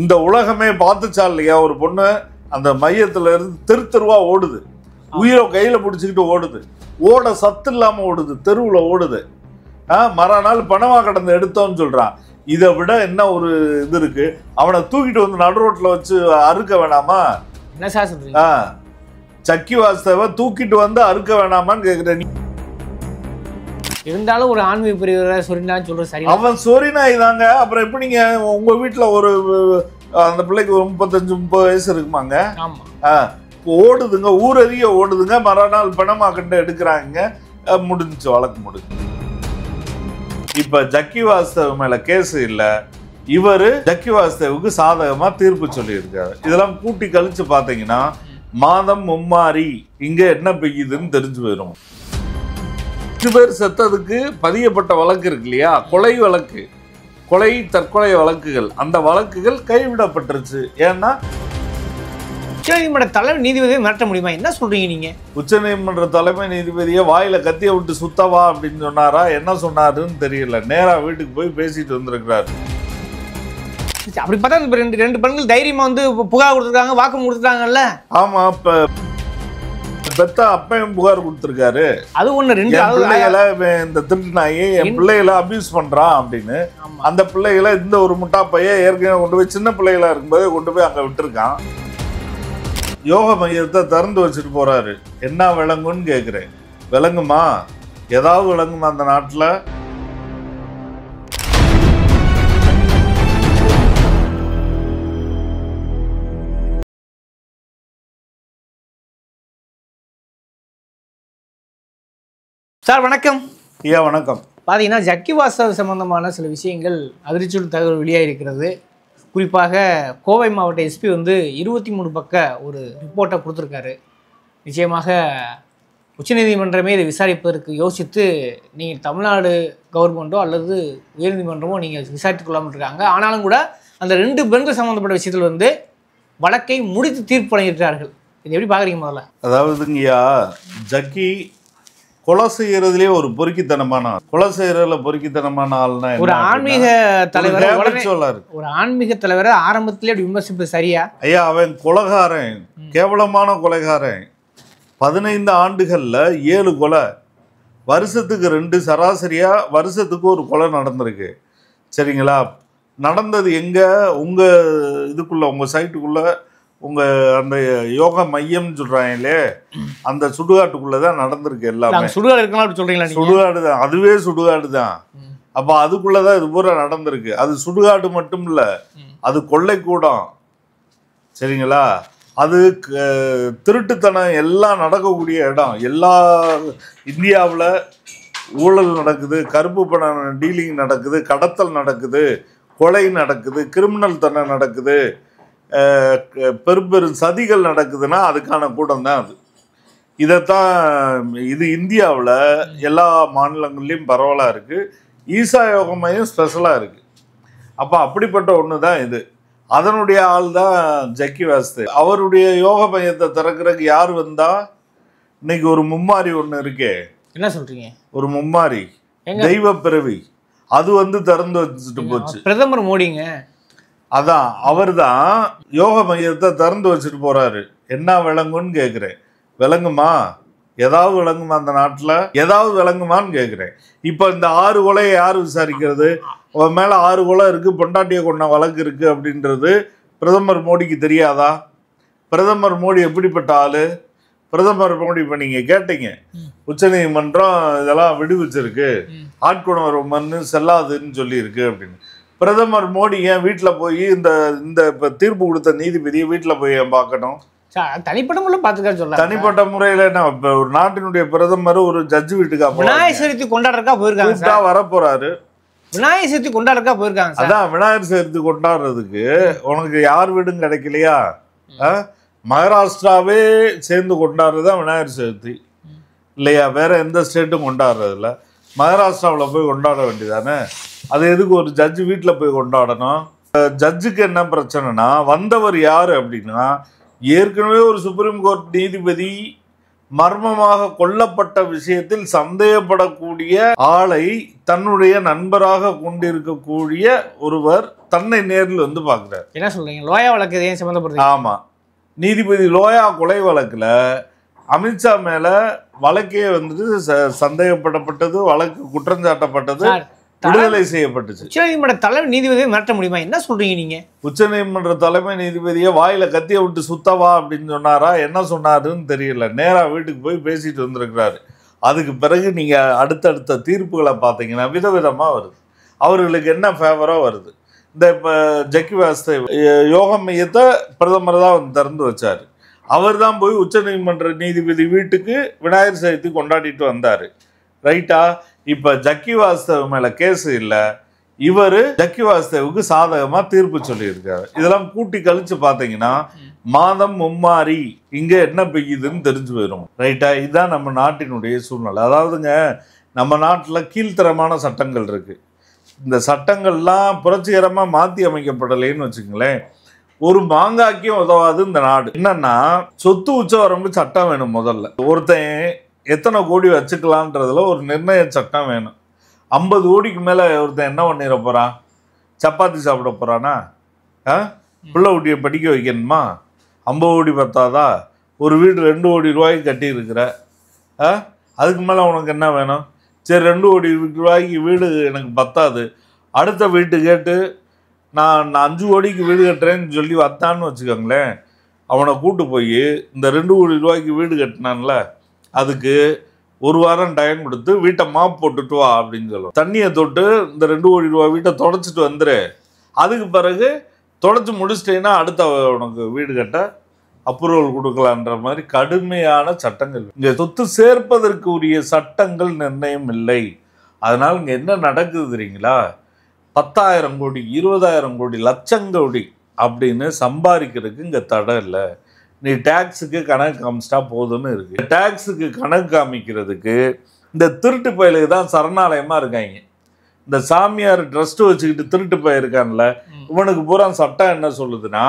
இந்த உலகமே பார்த்துச்சா இல்லையா ஒரு பொண்ணு அந்த மையத்துல இருந்து தெரு தெருவா ஓடுது உயிரை கையில பிடிச்சிக்கிட்டு ஓடுது ஓட சத்து இல்லாம ஓடுது தெருவுல ஓடுது மறுநாள் பணமா கடந்து எடுத்தோம்னு சொல்றான் இதை விட என்ன ஒரு இது இருக்கு அவனை தூக்கிட்டு வந்து நடு ரோட்ல வச்சு அறுக்க வேணாமா என்ன சார் சக்கி வாசவ தூக்கிட்டு வந்து அறுக்க வேணாமான்னு கேக்குறேன் இருந்தாலும் ஒரு ஆன்மீக பிரிவரை சொரினான்னு சொல்றது சரி அவன் சொரிநாய் தாங்க அப்புறம் எப்படி நீங்க உங்க வீட்டுல ஒரு அந்த பிள்ளைக்கு ஒரு முப்பத்தஞ்சு முப்பது வயசு இருக்குமாங்க ஆமா ஓடுதுங்க ஊரறிய ஓடுதுங்க மறுநாள் பணமா கண்டு எடுக்கிறாங்க முடிஞ்சு வழக்கு முடிஞ்சு இப்ப ஜக்கி வாஸ்தவ மேல கேஸ் இல்ல இவர் ஜக்கி வாஸ்தவுக்கு சாதகமா தீர்ப்பு சொல்லியிருக்காரு இதெல்லாம் கூட்டி கழிச்சு பாத்தீங்கன்னா மாதம் மும்மாரி இங்க என்ன பெய்யுதுன்னு தெரிஞ்சு போயிடும் எட்டு பேர் செத்ததுக்கு பதியப்பட்ட வழக்கு இருக்கு இல்லையா கொலை வழக்கு கொலை தற்கொலை வழக்குகள் அந்த வழக்குகள் கைவிடப்பட்டுருச்சு ஏன்னா நீதிமன்ற தலைமை நீதிபதியை மிரட்ட முடியுமா என்ன சொல்றீங்க நீங்க உச்சநீதிமன்ற தலைமை நீதிபதியை வாயில கத்திய விட்டு சுத்தவா அப்படின்னு சொன்னாரா என்ன சொன்னாருன்னு தெரியல நேரா வீட்டுக்கு போய் பேசிட்டு வந்திருக்கிறாரு அப்படி பார்த்தா ரெண்டு ரெண்டு பெண்கள் தைரியமா வந்து புகார் கொடுத்துருக்காங்க வாக்கு கொடுத்துருக்காங்கல்ல ஆமா இப்ப பெத்த அப்பையும் புகார் கொடுத்துருக்காரு அது ஒண்ணு ரெண்டு பிள்ளைகளை இந்த திருட்டு என் பிள்ளைகளை அபியூஸ் பண்றான் அப்படின்னு அந்த பிள்ளைகளை இந்த ஒரு முட்டா பையன் ஏற்கனவே கொண்டு போய் சின்ன பிள்ளைகளாக இருக்கும்போது கொண்டு போய் அங்க விட்டுருக்கான் யோக மையத்தை திறந்து வச்சுட்டு போறாரு என்ன விளங்குன்னு கேட்குறேன் விளங்குமா ஏதாவது விளங்குமா அந்த நாட்டில் சார் வணக்கம் ஐயா வணக்கம் பார்த்தீங்கன்னா ஜக்கி வாசல் சம்பந்தமான சில விஷயங்கள் அதிர்ச்சியுள்ள தகவல் வெளியாக இருக்கிறது குறிப்பாக கோவை மாவட்ட எஸ்பி வந்து இருபத்தி மூணு பக்க ஒரு ரிப்போர்ட்டை கொடுத்துருக்காரு நிச்சயமாக உச்சநீதிமன்றமே இதை விசாரிப்பதற்கு யோசித்து நீங்கள் தமிழ்நாடு கவர்மெண்ட்டோ அல்லது உயர்நீதிமன்றமோ நீங்கள் விசாரித்து கொள்ளாமல் இருக்காங்க ஆனாலும் கூட அந்த ரெண்டு பெண்கள் சம்மந்தப்பட்ட விஷயத்தில் வந்து வழக்கை முடித்து தீர்ப்பு வழங்கியிருக்கிறார்கள் இது எப்படி பார்க்குறீங்க முதல்ல அதாவதுங்கய்யா ஜக்கி கொலை செய்யறதுலயே ஒரு பொறுக்கித்தனமான ஆள் கொலை செய்யறதுல பொறுக்கித்தனமான ஆள்னா ஒரு ஆன்மீக தலைவர் ஒரு ஆன்மீக தலைவர் ஆரம்பத்திலே விமர்சிப்பு சரியா ஐயா அவன் கொலகாரன் கேவலமான கொலைகாரன் பதினைந்து ஆண்டுகள்ல ஏழு கொலை வருஷத்துக்கு ரெண்டு சராசரியா வருஷத்துக்கு ஒரு கொலை நடந்திருக்கு சரிங்களா நடந்தது எங்க உங்க இதுக்குள்ள உங்க சைட்டுக்குள்ள உங்கள் அந்த யோகா மையம்னு சொல்கிறாங்க இல்லையே அந்த சுடுகாட்டுக்குள்ளே தான் நடந்திருக்கு எல்லாமே சுடுகாடு இருக்கலாம் அப்படி சொல்கிறீங்களா சுடுகாடு தான் அதுவே சுடுகாடு தான் அப்போ அதுக்குள்ளே தான் இது பூரா நடந்திருக்கு அது சுடுகாடு மட்டும் இல்லை அது கொள்ளைக்கூடம் சரிங்களா அது திருட்டுத்தனம் எல்லாம் நடக்கக்கூடிய இடம் எல்லா இந்தியாவில் ஊழல் நடக்குது கருப்பு பணம் டீலிங் நடக்குது கடத்தல் நடக்குது கொலை நடக்குது கிரிமினல் தனம் நடக்குது பெரும் சதிகள் நடக்குதுன்னா அதுக்கான கூடம் தான் அது இதைத்தான் இது இந்தியாவில் எல்லா மாநிலங்கள்லேயும் பரவலாக இருக்குது ஈசா யோக மையம் ஸ்பெஷலாக இருக்குது அப்போ அப்படிப்பட்ட ஒன்று தான் இது அதனுடைய ஆள் தான் ஜக்கி வாஸ்து அவருடைய யோக மையத்தை திறக்கிறதுக்கு யார் வந்தால் இன்னைக்கு ஒரு மும்மாரி ஒன்று இருக்கே என்ன சொல்கிறீங்க ஒரு மும்மாரி தெய்வ பிறவி அது வந்து திறந்து வச்சுட்டு போச்சு பிரதமர் மோடிங்க அதான் அவர் தான் யோக மையத்தை திறந்து வச்சுட்டு போறாரு என்ன விளங்குன்னு கேட்குறேன் விளங்குமா ஏதாவது விளங்குமா அந்த நாட்டில் ஏதாவது விளங்குமான்னு கேட்குறேன் இப்போ இந்த ஆறு கொலையை யார் விசாரிக்கிறது அவன் மேலே ஆறு கொலை இருக்குது பொண்டாட்டியை கொண்ட வழக்கு இருக்குது அப்படின்றது பிரதமர் மோடிக்கு தெரியாதா பிரதமர் மோடி எப்படிப்பட்ட ஆள் பிரதமர் மோடி இப்போ நீங்கள் கேட்டீங்க உச்சநீதிமன்றம் இதெல்லாம் விடுவிச்சிருக்கு மண்ணு செல்லாதுன்னு சொல்லியிருக்கு அப்படின்னு பிரதமர் மோடி ஏன் வீட்டில் போய் இந்த இந்த இப்போ தீர்ப்பு கொடுத்த நீதிபதியை வீட்டில் போய் ஏன் பார்க்கணும் தனிப்பட்ட முறையில் பார்த்துக்க சொல்ல தனிப்பட்ட முறையில் என்ன ஒரு நாட்டினுடைய பிரதமர் ஒரு ஜட்ஜு வீட்டுக்கா விநாயகர் சதுர்த்தி கொண்டாடுறக்கா போயிருக்காங்க வரப்போறாரு விநாயகர் சதுர்த்தி கொண்டாடுறக்கா போயிருக்காங்க அதான் விநாயகர் சதுர்த்தி கொண்டாடுறதுக்கு உனக்கு யார் வீடும் கிடைக்கலையா மகாராஷ்டிராவே சேர்ந்து கொண்டாடுறது தான் விநாயகர் சதுர்த்தி இல்லையா வேற எந்த ஸ்டேட்டும் கொண்டாடுறது இல்லை மகாராஷ்டிராவில் போய் கொண்டாட வேண்டியதானே அது எதுக்கு ஒரு ஜட்ஜு வீட்டில் போய் கொண்டாடணும் ஜட்ஜுக்கு என்ன பிரச்சனைனா வந்தவர் யார் அப்படின்னா ஏற்கனவே ஒரு சுப்ரீம் கோர்ட் நீதிபதி மர்மமாக கொல்லப்பட்ட விஷயத்தில் சந்தேகப்படக்கூடிய ஆளை தன்னுடைய நண்பராக கொண்டிருக்கக்கூடிய ஒருவர் தன்னை நேரில் வந்து பார்க்குறார் என்ன சொல்றீங்க லோயா வழக்கு ஏன் சம்மந்தப்படுது ஆமாம் நீதிபதி லோயா கொலை வழக்கில் அமித்ஷா மேலே வழக்கே வந்துட்டு ச சந்தேகப்படப்பட்டது வழக்கு குற்றஞ்சாட்டப்பட்டது விடுதலை செய்யப்பட்டுச்சு நீதிமன்ற தலைமை நீதிபதியை மிரட்ட முடியுமா என்ன சொல்றீங்க நீங்க உச்சநீதிமன்ற தலைமை நீதிபதியை வாயில கத்திய விட்டு சுத்தவா அப்படின்னு சொன்னாரா என்ன சொன்னாருன்னு தெரியல நேரா வீட்டுக்கு போய் பேசிட்டு வந்திருக்கிறாரு அதுக்கு பிறகு நீங்க அடுத்தடுத்த தீர்ப்புகளை பார்த்தீங்கன்னா விதவிதமா வருது அவர்களுக்கு என்ன ஃபேவரா வருது இந்த இப்போ ஜக்கி வாஸ்தே யோக மையத்தை பிரதமர் தான் வந்து திறந்து வச்சார் அவர் தான் போய் உச்சநீதிமன்ற நீதிபதி வீட்டுக்கு விநாயகர் சதுர்த்தி கொண்டாடிட்டு வந்தார் ரைட்டா இப்போ ஜக்கி வாஸ்தவ் மேலே கேஸ் இல்லை இவர் ஜக்கி வாஸ்தேவுக்கு சாதகமாக தீர்ப்பு சொல்லியிருக்காரு இதெல்லாம் கூட்டி கழிச்சு பாத்தீங்கன்னா மாதம் மும்மாரி இங்கே என்ன பெய்யுதுன்னு தெரிஞ்சு போயிடும் ரைட்டா இதுதான் நம்ம நாட்டினுடைய சூழ்நிலை அதாவதுங்க நம்ம நாட்டில் கீழ்த்தரமான சட்டங்கள் இருக்குது இந்த சட்டங்கள்லாம் புரட்சிகரமாக மாற்றி அமைக்கப்படலைன்னு வச்சுங்களேன் ஒரு மாங்காய்க்கும் உதவாது இந்த நாடு என்னன்னா சொத்து உச்சவரம்பு சட்டம் வேணும் முதல்ல ஒருத்தன் எத்தனை கோடி வச்சுக்கலான்றதுல ஒரு நிர்ணய சட்டம் வேணும் ஐம்பது கோடிக்கு மேலே ஒருத்தன் என்ன பண்ணிட போகிறான் சப்பாத்தி சாப்பிட போகிறானா ஆ பிள்ளை குட்டியை படிக்க வைக்கணுமா ஐம்பது கோடி பத்தாதா ஒரு வீடு ரெண்டு கோடி ரூபாய்க்கு கட்டியிருக்கிற ஆ அதுக்கு மேலே உனக்கு என்ன வேணும் சரி ரெண்டு கோடி ரூபாய்க்கு வீடு எனக்கு பத்தாது அடுத்த வீட்டு கேட்டு நான் நான் அஞ்சு கோடிக்கு வீடு கட்டுறேன்னு சொல்லி வத்தான்னு வச்சுக்கோங்களேன் அவனை கூட்டு போய் இந்த ரெண்டு கோடி ரூபாய்க்கு வீடு கட்டினான்ல அதுக்கு ஒரு வாரம் டைம் கொடுத்து வீட்டை மாப் போட்டுட்டு வா அப்படின்னு சொல்லுவோம் தண்ணியை தொட்டு இந்த ரெண்டு கோடி ரூபா வீட்டை தொடச்சிட்டு வந்துரு அதுக்கு பிறகு தொடச்சி முடிச்சிட்டீங்கன்னா அடுத்த உனக்கு வீடு கட்ட அப்ரூவல் கொடுக்கலான்ற மாதிரி கடுமையான சட்டங்கள் இங்கே சொத்து சேர்ப்பதற்கு உரிய சட்டங்கள் நிர்ணயம் இல்லை அதனால் இங்கே என்ன நடக்குது தெரியுங்களா பத்தாயிரம் கோடி இருபதாயிரம் கோடி லட்சம் கோடி அப்படின்னு சம்பாதிக்கிறதுக்கு இங்கே தடை இல்லை நீ டேக்ஸுக்கு கணக்கு காமிச்சிட்டா போதும்னு இருக்கு டேக்ஸுக்கு கணக்கு காமிக்கிறதுக்கு இந்த திருட்டு பயலுக்கு தான் சரணாலயமா இருக்காங்க இந்த சாமியார் ட்ரஸ்ட் வச்சுக்கிட்டு திருட்டு பயிருக்கான்ல இவனுக்கு பூரா சட்டம் என்ன சொல்லுதுன்னா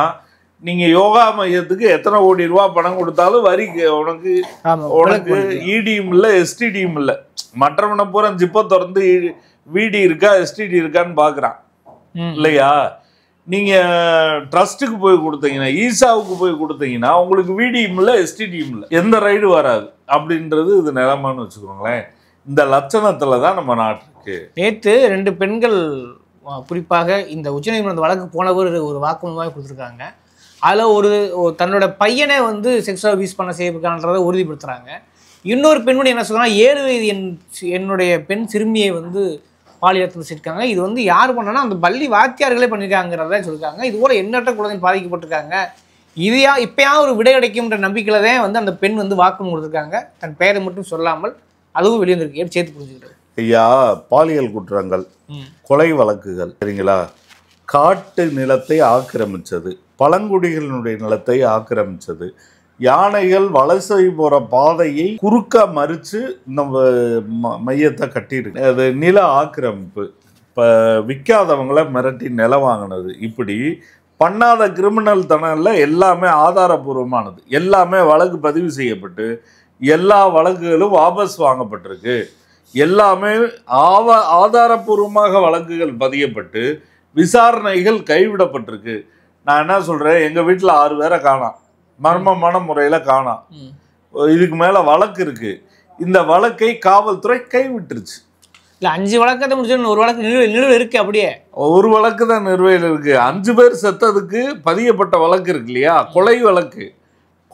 நீங்கள் யோகா மையத்துக்கு எத்தனை கோடி ரூபா பணம் கொடுத்தாலும் வரி உனக்கு உனக்கு இடியும் e இல்லை எஸ்டிடியும் இல்லை மற்றவனை பூரா ஜிப்பை திறந்து வீடி e இருக்கா எஸ்டிடி இருக்கான்னு பார்க்குறான் இல்லையா நீங்கள் ட்ரஸ்ட்டுக்கு போய் கொடுத்தீங்கன்னா ஈசாவுக்கு போய் கொடுத்தீங்கன்னா உங்களுக்கு வீடியும் இல்லை எஸ்டிடியும் இல்லை எந்த ரைடு வராது அப்படின்றது இது நிலமானு வச்சுக்கோங்களேன் இந்த லட்சணத்தில் தான் நம்ம நாட்டுக்கு நேற்று ரெண்டு பெண்கள் குறிப்பாக இந்த உச்சநீதிமன்ற வழக்கு போனவர் ஒரு வாக்குமூலமாக கொடுத்துருக்காங்க அதில் ஒரு தன்னோட பையனை வந்து செக்ஸ் அபியூஸ் பண்ண செய்யப்படுறான்றதை உறுதிப்படுத்துகிறாங்க இன்னொரு பெண்மணி என்ன சொல்கிறாங்க ஏழு வயது என் என்னுடைய பெண் சிறுமியை வந்து பாலியலத்தில் வச்சுருக்காங்க இது வந்து யார் பண்ணனா அந்த பள்ளி வாத்தியார்களே பண்ணியிருக்காங்கிறத சொல்லியிருக்காங்க இது போல் எண்ணற்ற குழந்தை பாதிக்கப்பட்டிருக்காங்க இதையா இப்போயா ஒரு விடை கிடைக்கும்ன்ற நம்பிக்கையில் தான் வந்து அந்த பெண் வந்து வாக்கம் கொடுத்துருக்காங்க தன் பெயரை மட்டும் சொல்லாமல் அதுவும் வெளிவந்திருக்கு சேர்த்து புரிஞ்சுக்கிறது ஐயா பாலியல் குற்றங்கள் கொலை வழக்குகள் சரிங்களா காட்டு நிலத்தை ஆக்கிரமித்தது பழங்குடிகளினுடைய நிலத்தை ஆக்கிரமித்தது யானைகள் வலசை போகிற பாதையை குறுக்க மறித்து நம்ம மையத்தை கட்டியிருக்கு அது நில ஆக்கிரமிப்பு இப்போ விற்காதவங்களை மிரட்டி நில வாங்கினது இப்படி பண்ணாத கிரிமினல் தனலில் எல்லாமே ஆதாரபூர்வமானது எல்லாமே வழக்கு பதிவு செய்யப்பட்டு எல்லா வழக்குகளும் வாபஸ் வாங்கப்பட்டிருக்கு எல்லாமே ஆவ ஆதாரபூர்வமாக வழக்குகள் பதியப்பட்டு விசாரணைகள் கைவிடப்பட்டிருக்கு நான் என்ன சொல்கிறேன் எங்கள் வீட்டில் ஆறு பேரை காணாம் மர்மமான முறையில் காணாம் இதுக்கு மேலே வழக்கு இருக்குது இந்த வழக்கை காவல்துறை கைவிட்டுருச்சு இல்லை அஞ்சு வழக்கு தான் ஒரு வழக்கு நிறுவல் இருக்கு அப்படியே ஒரு வழக்கு தான் நிறுவையில் இருக்குது அஞ்சு பேர் செத்ததுக்கு பதியப்பட்ட வழக்கு இருக்கு இல்லையா கொலை வழக்கு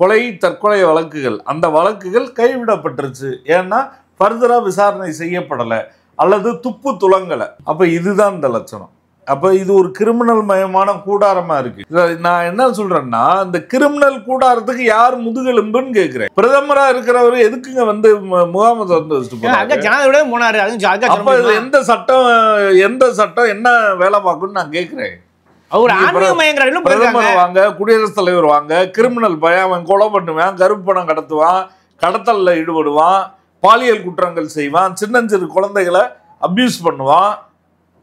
கொலை தற்கொலை வழக்குகள் அந்த வழக்குகள் கைவிடப்பட்டுருச்சு ஏன்னா ஃபர்தராக விசாரணை செய்யப்படலை அல்லது துப்பு துளங்கலை அப்போ இதுதான் இந்த லட்சணம் அப்போ இது ஒரு கிரிமினல் மயமான கூடாரமாக இருக்கு நான் என்ன சொல்கிறேன்னா இந்த கிரிமினல் கூடாரத்துக்கு யார் முதுகெலும்புன்னு கேட்குறேன் பிரதமராக இருக்கிறவர் எதுக்குங்க வந்து முகாமை திறந்து வச்சுட்டு அப்போ எந்த சட்டம் எந்த சட்டம் என்ன வேலை பார்க்கும்னு நான் கேட்குறேன் பிரதமர் வாங்க குடியரசுத் தலைவர் வாங்க கிரிமினல் பயம் அவன் கொலை பண்ணுவான் கருப்பு பணம் கடத்துவான் கடத்தலில் ஈடுபடுவான் பாலியல் குற்றங்கள் செய்வான் சின்னஞ்சிறு குழந்தைகளை அப்யூஸ் பண்ணுவான்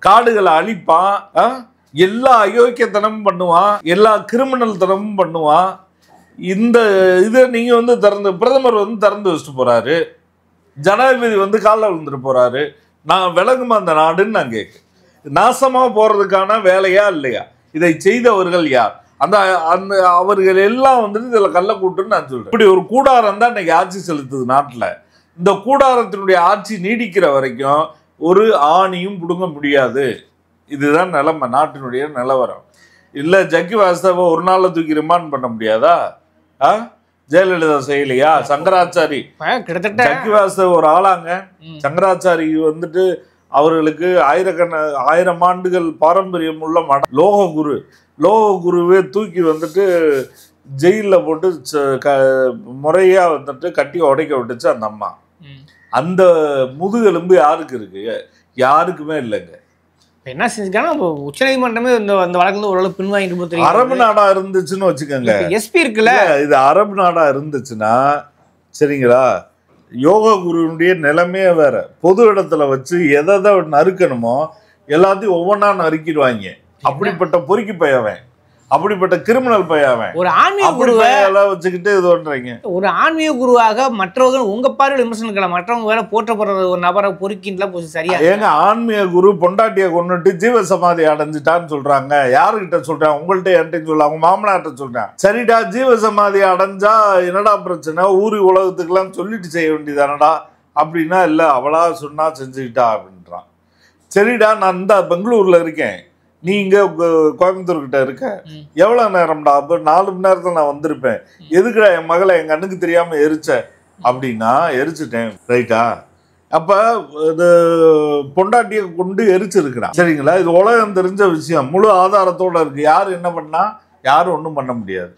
காடுகளை அழிப்பான் எல்லா அயோக்கியத்தனமும் பண்ணுவான் எல்லா கிரிமினல் தனமும் பண்ணுவான் இந்த இதை நீங்கள் வந்து திறந்து பிரதமர் வந்து திறந்து வச்சுட்டு போகிறாரு ஜனாதிபதி வந்து காலில் விழுந்துட்டு போகிறாரு நான் விலங்குமா அந்த நாடுன்னு நான் கேட்கு நாசமாக போகிறதுக்கான வேலையா இல்லையா இதை செய்தவர்கள் யார் அந்த அந்த அவர்கள் எல்லாம் வந்துட்டு இதில் கல்ல கூட்டுன்னு நான் சொல்கிறேன் இப்படி ஒரு கூடாரம் தான் இன்னைக்கு ஆட்சி செலுத்துது நாட்டில் இந்த கூடாரத்தினுடைய ஆட்சி நீடிக்கிற வரைக்கும் ஒரு ஆணியும் பிடுங்க முடியாது இதுதான் நிலைமை நாட்டினுடைய நிலவரம் இல்லை ஜக்கி வாஸ்தவ ஒரு நாளில் தூக்கி ரிமாண்ட் பண்ண முடியாதா ஆ ஜெயலலிதா செய்யலையா சங்கராச்சாரி கிட்டத்தட்ட ஜக்கி வாஸ்தவ ஒரு ஆளாங்க சங்கராச்சாரி வந்துட்டு அவர்களுக்கு ஆயிரக்கண ஆயிரம் ஆண்டுகள் பாரம்பரியம் உள்ள மட லோக குரு லோக குருவே தூக்கி வந்துட்டு ஜெயிலில் போட்டு முறையாக வந்துட்டு கட்டி உடைக்க விட்டுச்சு அந்த அம்மா அந்த முதுகெலும்பு யாருக்கு இருக்கு யாருக்குமே இல்லைங்க என்ன செஞ்சுக்காங்கன்னா உச்ச நீதிமன்றமே இந்த அந்த வழக்கு ஓரளவு பின்வாங்கிட்டு அரபு நாடா இருந்துச்சுன்னு வச்சுக்கோங்க எஸ்பி இருக்குல்ல இது அரபு நாடா இருந்துச்சுன்னா சரிங்களா யோகா குருவினுடைய நிலைமையே வேற பொது இடத்துல வச்சு எதை எதை நறுக்கணுமோ எல்லாத்தையும் ஒவ்வொன்றா நறுக்கிடுவாங்க அப்படிப்பட்ட பொறுக்கி பயவன் அப்படிப்பட்ட கிரிமினல் பையாவன் ஒரு ஆன்மீக குருவை வச்சுக்கிட்டு இது பண்றீங்க ஒரு ஆன்மீக குருவாக மற்றவர்கள் உங்க பார்வையில் விமர்சனம் மற்றவங்க வேலை போற்றப்படுற ஒரு நபரை பொறுக்கின்லாம் போச்சு சரியா ஏங்க ஆன்மீக குரு பொண்டாட்டியை கொண்டுட்டு ஜீவ சமாதி அடைஞ்சிட்டான்னு சொல்றாங்க யாருக்கிட்ட சொல்றேன் உங்கள்கிட்ட என்கிட்ட சொல்ல அவங்க மாமனார்ட்ட சொல்றேன் சரிடா ஜீவ சமாதி அடைஞ்சா என்னடா பிரச்சனை ஊரி உலகத்துக்கெல்லாம் சொல்லிட்டு செய்ய வேண்டியதானடா அப்படின்னா இல்லை அவளா சொன்னா செஞ்சுக்கிட்டா அப்படின்றான் சரிடா நான் இந்த பெங்களூர்ல இருக்கேன் நீ இங்கே கோயம்புத்தூர்கிட்ட இருக்க எவ்வளோ நேரம்டா அப்போ நாலு மணி நேரத்தில் நான் வந்திருப்பேன் எதுக்குடா என் மகளை எங்கள் கண்ணுக்கு தெரியாமல் எரிச்ச அப்படின்னா எரிச்சிட்டேன் ரைட்டா அப்போ இது பொண்டாட்டியை கொண்டு எரிச்சிருக்கிறான் சரிங்களா இது உலகம் தெரிஞ்ச விஷயம் முழு ஆதாரத்தோடு இருக்குது யார் என்ன பண்ணால் யாரும் ஒன்றும் பண்ண முடியாது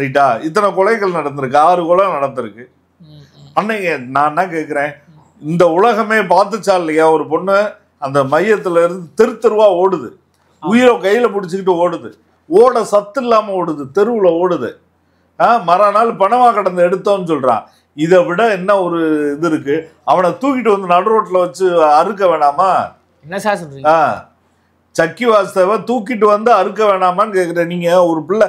ரைட்டா இத்தனை கொலைகள் நடந்திருக்கு ஆறு கொலை நடந்திருக்கு அன்னைக்கு நான் என்ன கேட்குறேன் இந்த உலகமே பார்த்துச்சா இல்லையா ஒரு பொண்ணு அந்த மையத்துல இருந்து தெரு ஓடுது உயிரை கையில் பிடிச்சிக்கிட்டு ஓடுது ஓட சத்து இல்லாமல் ஓடுது தெருவில் ஓடுது மறுநாள் பணமாக கடந்து எடுத்தோம்னு சொல்கிறான் இதை விட என்ன ஒரு இது இருக்கு அவனை தூக்கிட்டு வந்து நடு ரோட்டில் வச்சு அறுக்க வேணாமா என்ன சார் ஆ சக்கி வாஸ்தவ தூக்கிட்டு வந்து அறுக்க வேணாமான்னு கேட்குற நீங்கள் ஒரு பிள்ளை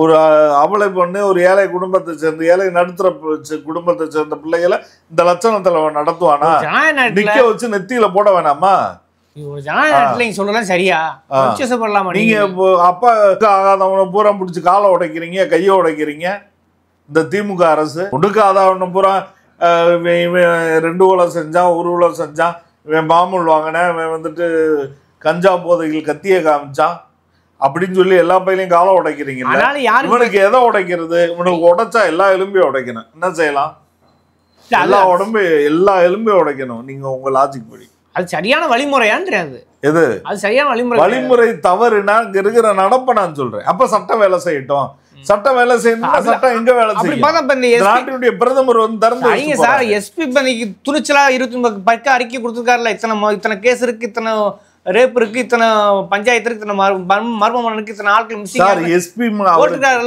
ஒரு அவளை பொண்ணு ஒரு ஏழை குடும்பத்தை சேர்ந்த ஏழை நடுத்தர குடும்பத்தை சேர்ந்த பிள்ளைகளை இந்த லட்சணத்தில் நடத்துவானா நிக்க வச்சு நெத்தியில போட வேணாமா நீங்க அப்பா பூரா உடைக்கிறீங்க இந்த திமுக அரசு பூரா ரெண்டு செஞ்சான் வாங்கினேன் வந்துட்டு கஞ்சா போதையில் கத்திய காமிச்சான் அப்படின்னு சொல்லி எல்லா பையிலையும் காலை உடைக்கிறீங்க இவனுக்கு எதை உடைக்கிறது இவனுக்கு உடைச்சா எல்லா எலும்பையும் உடைக்கணும் என்ன செய்யலாம் எல்லா உடம்பு எல்லா எலும்பையும் உடைக்கணும் நீங்க உங்க லாஜிக் படி அது சரியான வழிமுறையான்னு தெரியாது எது அது சரியான வழிமுறை வழிமுறை தவறுனா இங்க இருக்கிற நடப்பை நான் சொல்றேன் அப்ப சட்டம் வேலை செய்யட்டும் சட்டம் வேலை செய்யணும் சட்டம் எங்க வேலை செய்யும் நாட்டினுடைய பிரதமர் வந்து திறந்து நீங்க சார் எஸ்பி பண்ணிக்கு துணிச்சலா இருக்கு பக்கா அறிக்கை கொடுத்துருக்காருல இத்தனை இத்தனை கேஸ் இருக்கு இத்தனை ரேப் இருக்கு இத்தனை பஞ்சாயத்து இருக்கு இத்தனை மர்மமனுக்கு இத்தனை ஆட்கள் சார் எஸ்பி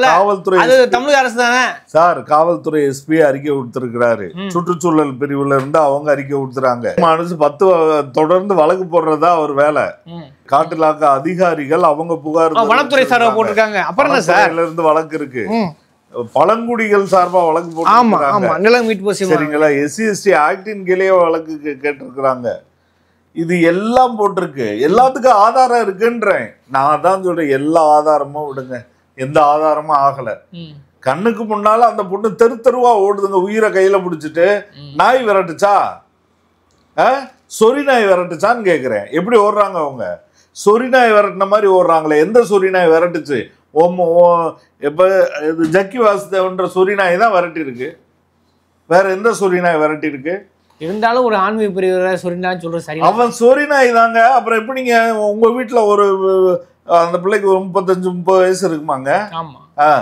காவல்துறை அது தமிழக அரசு தானே சார் காவல்துறை எஸ்பி அறிக்கை கொடுத்திருக்கிறாரு சுற்றுச்சூழல் பிரிவுல இருந்து அவங்க அறிக்கை கொடுத்துறாங்க மனசு பத்து தொடர்ந்து வழக்கு போடுறதா ஒரு வேலை காட்டுலாக்க அதிகாரிகள் அவங்க புகார் வனத்துறை சார் போட்டிருக்காங்க அப்புறம் சார் இருந்து வழக்கு இருக்கு பழங்குடிகள் சார்பா வழக்கு போட்டு ஆமா ஆமா நிலம் மீட்பு சரிங்களா எஸ்சி எஸ்டி ஆக்டின் கீழே வழக்கு கேட்டிருக்கிறாங்க இது எல்லாம் போட்டிருக்கு எல்லாத்துக்கும் ஆதாரம் இருக்குன்றேன் நான் தான் சொல்றேன் எல்லா ஆதாரமும் விடுங்க எந்த ஆதாரமும் ஆகல கண்ணுக்கு முன்னால அந்த பொண்ணு தெரு தெருவா ஓடுதுங்க உயிரை கையில பிடிச்சிட்டு நாய் விரட்டுச்சா சொரி நாய் விரட்டுச்சான்னு கேக்குறேன் எப்படி ஓடுறாங்க அவங்க சொரி நாய் விரட்டின மாதிரி ஓடுறாங்களே எந்த சொரி நாய் விரட்டுச்சு ஓம் ஓ எப்ப இது ஜக்கி வாசுதேவன்ற சொரி நாய் தான் விரட்டியிருக்கு வேற எந்த சொரி நாய் இருக்கு இருந்தாலும் ஒரு ஆன்மீக பெரியவரை சொரினான்னு சொல்றது சரி அவன் சொரினா தாங்க அப்புறம் எப்படி நீங்க உங்க வீட்டுல ஒரு அந்த பிள்ளைக்கு ஒரு முப்பத்தஞ்சு முப்பது வயசு இருக்குமாங்க ஆமா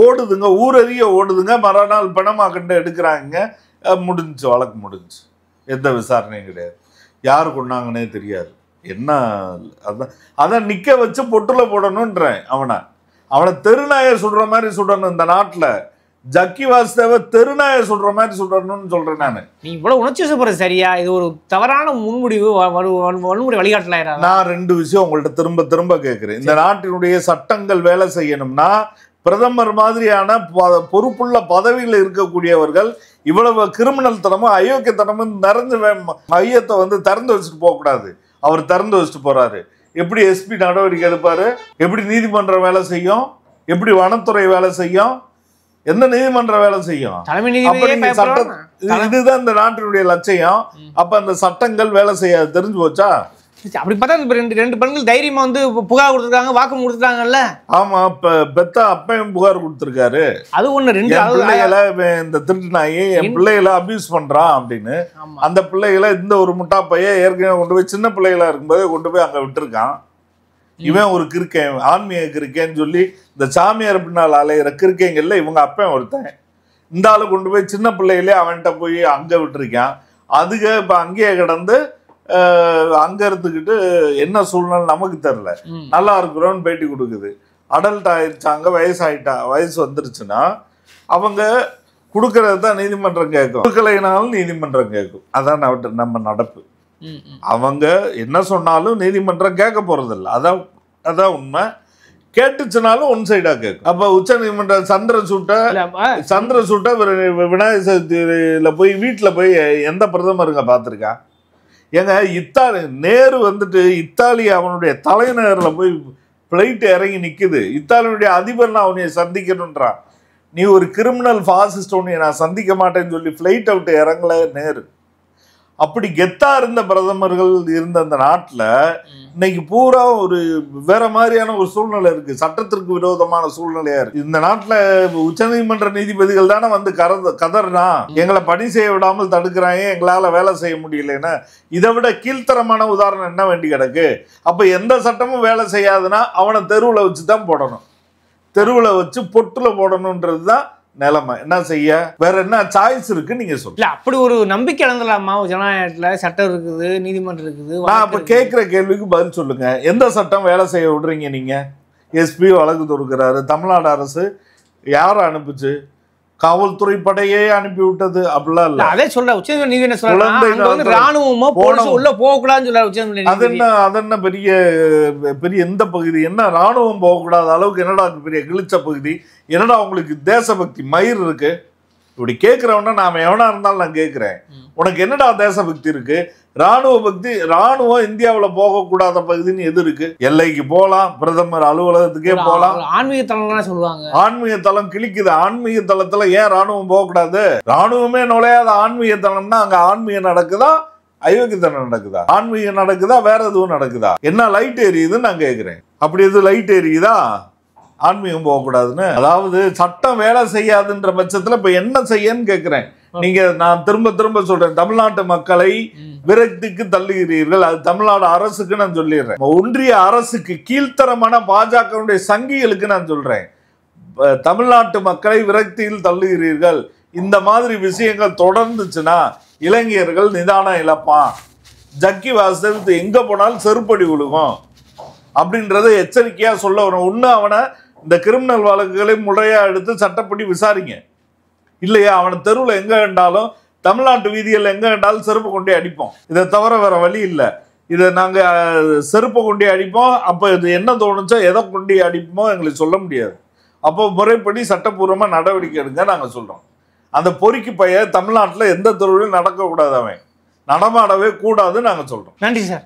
ஓடுதுங்க ஊரறிய ஓடுதுங்க மறுநாள் பணமா கண்டு எடுக்கிறாங்க முடிஞ்சு வழக்கு முடிஞ்சு எந்த விசாரணையும் கிடையாது யார் கொண்டாங்கன்னே தெரியாது என்ன அதான் அதான் நிக்க வச்சு பொட்டுல போடணுன்றேன் அவனை அவனை தெருநாயர் சுடுற மாதிரி சுடணும் இந்த நாட்டில் ஜக்கி வாசுதேவ தெருநாய சொல்ற மாதிரி சொல்றணும்னு சொல்றேன் நான் நீ இவ்வளவு உணர்ச்சி சொல்ற சரியா இது ஒரு தவறான முன்முடிவு வன்முறை வழிகாட்டலாம் நான் ரெண்டு விஷயம் உங்கள்ட்ட திரும்ப திரும்ப கேட்கிறேன் இந்த நாட்டினுடைய சட்டங்கள் வேலை செய்யணும்னா பிரதமர் மாதிரியான பொறுப்புள்ள பதவியில் இருக்கக்கூடியவர்கள் இவ்வளவு கிரிமினல் தனமும் அயோக்கியத்தனமும் நிறைஞ்ச மையத்தை வந்து திறந்து வச்சுட்டு போகக்கூடாது அவர் திறந்து வச்சுட்டு போறாரு எப்படி எஸ்பி நடவடிக்கை எடுப்பாரு எப்படி நீதிமன்றம் வேலை செய்யும் எப்படி வனத்துறை வேலை செய்யும் எந்த நீதிமன்ற வேலை செய்யும் இதுதான் இந்த நாட்டினுடைய லட்சியம் அப்ப அந்த சட்டங்கள் வேலை செய்யாது தெரிஞ்சு போச்சா அப்படி பார்த்தா ரெண்டு ரெண்டு பெண்கள் தைரியமா வந்து புகார் கொடுத்துருக்காங்க வாக்கு கொடுத்துருக்காங்கல்ல ஆமா இப்ப பெத்த அப்பையும் புகார் கொடுத்துருக்காரு அது ஒண்ணு ரெண்டு பிள்ளைகளை இந்த திருட்டு நாயி என் பிள்ளைகளை அபியூஸ் பண்றான் அப்படின்னு அந்த பிள்ளைகளை இந்த ஒரு முட்டா பையன் ஏற்கனவே கொண்டு போய் சின்ன பிள்ளைகளா இருக்கும்போது கொண்டு போய் அங்க விட்டுருக்கான் இவன் ஒரு கிருக்கேன் ஆன்மீக கிருக்கேன்னு சொல்லி இந்த சாமியார் பின்னால் அலையிற கிருக்கைங்கள்ல இவங்க அப்பன் ஒருத்தன் இந்த ஆளை கொண்டு போய் சின்ன பிள்ளையிலே அவன்கிட்ட போய் அங்கே விட்டுருக்கான் அதுக்கு இப்போ அங்கேயே கிடந்து அங்கே இருந்துக்கிட்டு என்ன சூழ்நிலை நமக்கு தெரில நல்லா இருக்கிறோன்னு பேட்டி கொடுக்குது அடல்ட் ஆயிடுச்சாங்க வயசாயிட்டா வயசு வந்துருச்சுன்னா அவங்க கொடுக்கறது தான் நீதிமன்றம் கேட்கும் கொடுக்கலைனாலும் நீதிமன்றம் கேட்கும் அதான் நம்ம நடப்பு அவங்க என்ன சொன்னாலும் நீதிமன்றம் கேட்க போறதில்லை அதான் அதான் உண்மை கேட்டுச்சுனாலும் ஒன் சைடா கேட்கும் அப்ப உச்ச நீதிமன்ற சந்திர சூட்ட சந்திர சூட்ட விநாயகர் சதுர்த்தியில போய் வீட்டில் போய் எந்த பிரதமருங்க பார்த்துருக்கா ஏங்க இத்தாலி நேரு வந்துட்டு இத்தாலி அவனுடைய தலைநகரில் போய் பிளைட் இறங்கி நிற்குது இத்தாலியுடைய அதிபர் நான் உன்னை சந்திக்கணுன்றான் நீ ஒரு கிரிமினல் ஃபாசிஸ்ட் உன்னை நான் சந்திக்க மாட்டேன்னு சொல்லி ஃப்ளைட் அவுட்டு இறங்கல நேரு அப்படி கெத்தா இருந்த பிரதமர்கள் இருந்த அந்த நாட்டில் இன்னைக்கு பூரா ஒரு வேற மாதிரியான ஒரு சூழ்நிலை இருக்கு சட்டத்திற்கு விரோதமான சூழ்நிலையா இருக்கு இந்த நாட்டில் உச்சநீதிமன்ற நீதிபதிகள் தானே வந்து கத கதர்னா எங்களை பணி செய்ய விடாமல் தடுக்கிறாங்க எங்களால் வேலை செய்ய முடியலன்னா இதை விட கீழ்த்தரமான உதாரணம் என்ன வேண்டி கிடக்கு அப்போ எந்த சட்டமும் வேலை செய்யாதுன்னா அவனை தெருவில் வச்சு தான் போடணும் தெருவில் வச்சு பொட்டில் போடணுன்றது தான் நிலைமை என்ன செய்ய வேற என்ன சாய்ஸ் இருக்கு நீங்க சொல்ல அப்படி ஒரு நம்பிக்கை இழந்தலாமா ஜனநாயகத்துல சட்டம் இருக்குது நீதிமன்றம் இருக்குது நான் அப்ப கேட்கிற கேள்விக்கு பதில் சொல்லுங்க எந்த சட்டம் வேலை செய்ய விடுறீங்க நீங்க எஸ்பி வழக்கு தொடுக்கிறாரு தமிழ்நாடு அரசு யார் அனுப்புச்சு காவல்துறை படையே அனுப்பிவிட்டது அப்படிலாம் என்ன போகக்கூடாதுன்னு அது என்ன அது என்ன பெரிய பெரிய எந்த பகுதி என்ன ராணுவம் போகக்கூடாத அளவுக்கு என்னடா பெரிய கிழிச்ச பகுதி என்னடா உங்களுக்கு தேசபக்தி மயிர் இருக்கு இப்படி கேட்குறவனா நாம் எவனா இருந்தாலும் நான் கேட்குறேன் உனக்கு என்னடா தேசபக்தி இருக்கு ராணுவ பக்தி ராணுவம் இந்தியாவில் போகக்கூடாத பகுதின்னு எது இருக்கு எல்லைக்கு போகலாம் பிரதமர் அலுவலகத்துக்கே போகலாம் ஆன்மீக தலம் சொல்லுவாங்க ஆன்மீக தளம் கிழிக்குது ஆன்மீக தலத்துல ஏன் ராணுவம் போகக்கூடாது ராணுவமே நுழையாத ஆன்மீக தளம்னா அங்க ஆன்மீகம் நடக்குதா அயோக்கியத்தனம் நடக்குதா ஆன்மீகம் நடக்குதா வேற எதுவும் நடக்குதா என்ன லைட் எரியுதுன்னு நான் கேட்குறேன் அப்படி எதுவும் லைட் எரியுதா ஆன்மீகம் போகக்கூடாதுன்னு அதாவது சட்டம் வேலை செய்யாதுன்ற பட்சத்தில் இப்போ என்ன செய்யன்னு கேட்குறேன் நீங்க நான் திரும்ப திரும்ப சொல்றேன் தமிழ்நாட்டு மக்களை விரக்திக்கு தள்ளுகிறீர்கள் அது தமிழ்நாடு அரசுக்கு நான் சொல்லிடுறேன் ஒன்றிய அரசுக்கு கீழ்த்தரமான பாஜகவுடைய சங்கிகளுக்கு நான் சொல்றேன் தமிழ்நாட்டு மக்களை விரக்தியில் தள்ளுகிறீர்கள் இந்த மாதிரி விஷயங்கள் தொடர்ந்துச்சுன்னா இளைஞர்கள் நிதானம் இழப்பான் ஜக்கி வாசவ் எங்க போனாலும் செருப்படி விழுகும் அப்படின்றத எச்சரிக்கையா சொல்ல வரும் ஒன்று அவனை இந்த கிரிமினல் வழக்குகளை முறையாக எடுத்து சட்டப்படி விசாரிங்க இல்லையா அவன் தெருவில் எங்கே கண்டாலும் தமிழ்நாட்டு வீதியில் எங்கே கண்டாலும் செருப்பு கொண்டே அடிப்போம் இதை தவிர வேறு வழி இல்லை இதை நாங்கள் செருப்பை கொண்டே அடிப்போம் அப்போ இது என்ன தோணுச்சோ எதை கொண்டே அடிப்போமோ எங்களுக்கு சொல்ல முடியாது அப்போ முறைப்படி சட்டப்பூர்வமாக நடவடிக்கை எடுங்க நாங்கள் சொல்கிறோம் அந்த பொறுக்கி பைய தமிழ்நாட்டில் எந்த தெருவிலும் நடக்கக்கூடாது அவன் நடமாடவே கூடாதுன்னு நாங்கள் சொல்கிறோம் நன்றி சார்